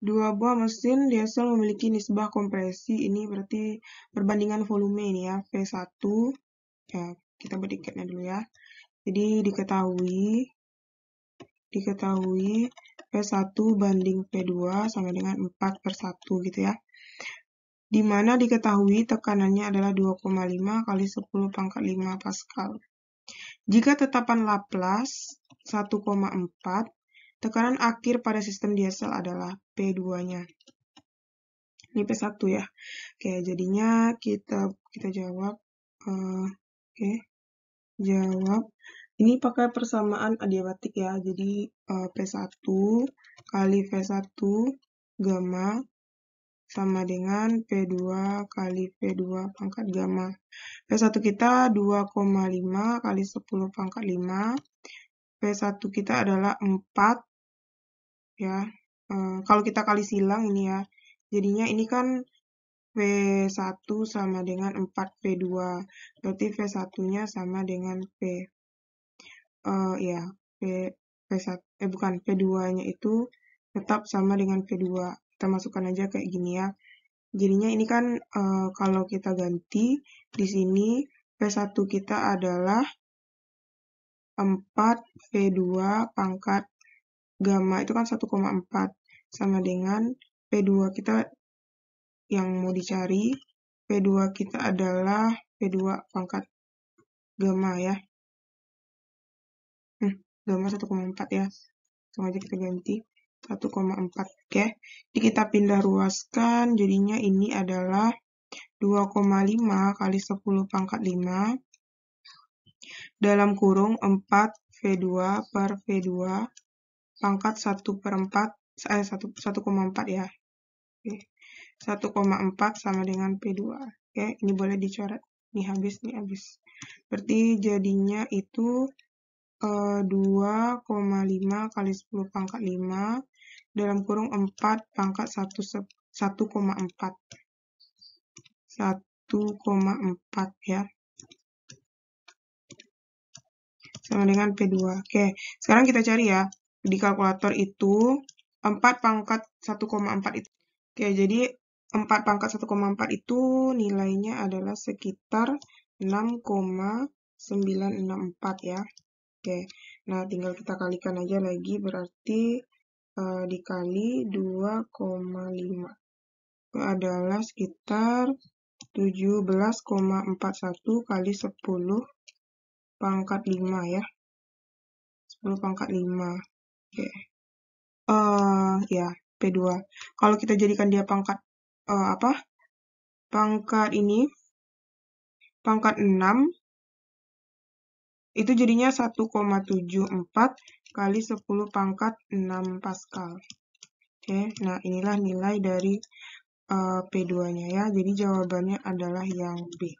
dua buah mesin diesel memiliki nisbah kompresi ini berarti perbandingan volume ini ya V1 ya kita berdikatnya dulu ya jadi diketahui diketahui V1 banding V2 sama dengan 4 per 1 gitu ya Dimana diketahui tekanannya adalah 2,5 kali 10 pangkat 5 Pascal. Jika tetapan Laplace 1,4 Tekanan akhir pada sistem diesel adalah P2-nya. Ini P1 ya. Oke, jadinya kita kita jawab uh, oke. Okay. Jawab ini pakai persamaan adiabatik ya. Jadi uh, eh, P1 kali V1 gamma sama dengan P2 kali P2 pangkat gamma. P1 kita 2,5 kali 10 pangkat 5. P1 kita adalah 4 ya. E, kalau kita kali silang ini ya, jadinya ini kan v 1 sama dengan 4 v 2 Berarti v 1 nya sama dengan P. E, ya, P, P1, eh bukan, P2-nya itu tetap sama dengan P2. Kita masukkan aja kayak gini ya. Jadinya ini kan e, kalau kita ganti di sini P1 kita adalah 4 V2 pangkat gamma itu kan 1,4 sama dengan P2 kita yang mau dicari. P2 kita adalah P2 pangkat gamma ya. Hmm, gamma 1,4 ya. Sengaja kita ganti 1,4. Oke. Jadi kita pindah ruaskan. Jadinya ini adalah 2,5 kali 10 pangkat 5 dalam kurung 4 V2 per V2 pangkat 1 per 4, eh, 1,4 ya. Oke. 1,4 sama dengan P2. Oke, ini boleh dicoret. Ini habis, ini habis. Berarti jadinya itu eh, 2,5 kali 10 pangkat 5 dalam kurung 4 pangkat 1,4. 1,4 ya sama dengan P2. Oke, sekarang kita cari ya di kalkulator itu 4 pangkat 1,4 itu. Oke, jadi 4 pangkat 1,4 itu nilainya adalah sekitar 6,964 ya. Oke, nah tinggal kita kalikan aja lagi berarti uh, dikali 2,5 adalah sekitar 17,41 kali 10 pangkat 5 ya. 10 pangkat 5. Oke. Eh, ya, yeah, P2. Kalau kita jadikan dia pangkat, uh, apa, pangkat ini, pangkat 6, itu jadinya 1,74 kali 10 pangkat 6 Pascal. Oke, nah inilah nilai dari, uh, eh, P2-nya ya. Jadi jawabannya adalah yang B.